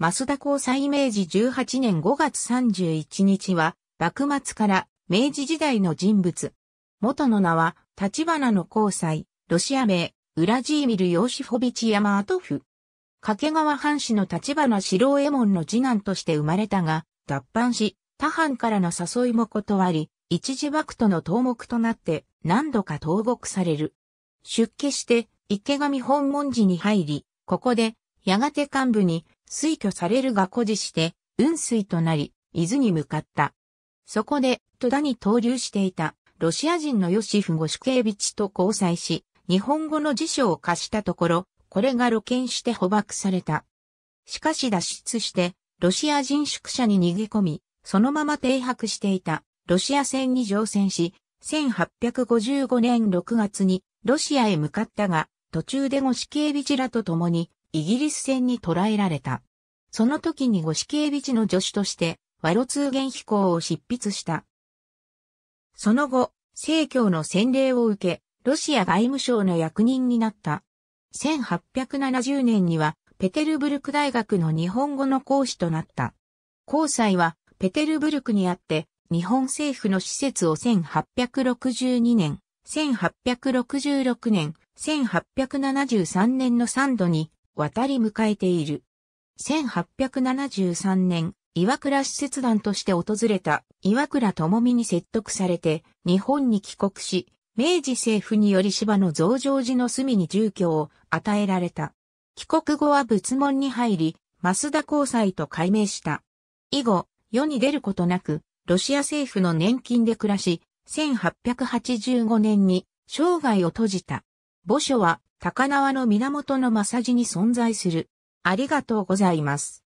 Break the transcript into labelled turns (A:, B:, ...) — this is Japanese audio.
A: 増田交際明治18年5月31日は、幕末から明治時代の人物。元の名は、立花の交際、ロシア名、ウラジーミル・ヨーシフォビチ・ヤマートフ。掛川藩士の立花四郎右衛門の次男として生まれたが、脱藩し、他藩からの誘いも断り、一時幕との倒目となって何度か投獄される。出家して池上本門寺に入り、ここでやがて幹部に推挙されるが誇示して、雲水となり、伊豆に向かった。そこで、戸田に投留していた、ロシア人のヨシフ・ゴシュケービチと交際し、日本語の辞書を貸したところ、これが露見して捕獲された。しかし脱出して、ロシア人宿舎に逃げ込み、そのまま停泊していた、ロシア船に乗船し、1855年6月に、ロシアへ向かったが、途中でゴシケービチらと共に、イギリス戦に捕らえられた。その時に五死ケービチの助手として、ワロ通言飛行を執筆した。その後、正教の洗礼を受け、ロシア外務省の役人になった。1870年には、ペテルブルク大学の日本語の講師となった。交際は、ペテルブルクにあって、日本政府の施設を1862年、1866年、1873年の3度に渡り迎えている。1873年、岩倉使節団として訪れた岩倉智美に説得されて日本に帰国し、明治政府により芝の増上寺の隅に住居を与えられた。帰国後は仏門に入り、増田交際と改名した。以後、世に出ることなく、ロシア政府の年金で暮らし、1885年に生涯を閉じた。墓所は高輪の源の正地に存在する。ありがとうございます。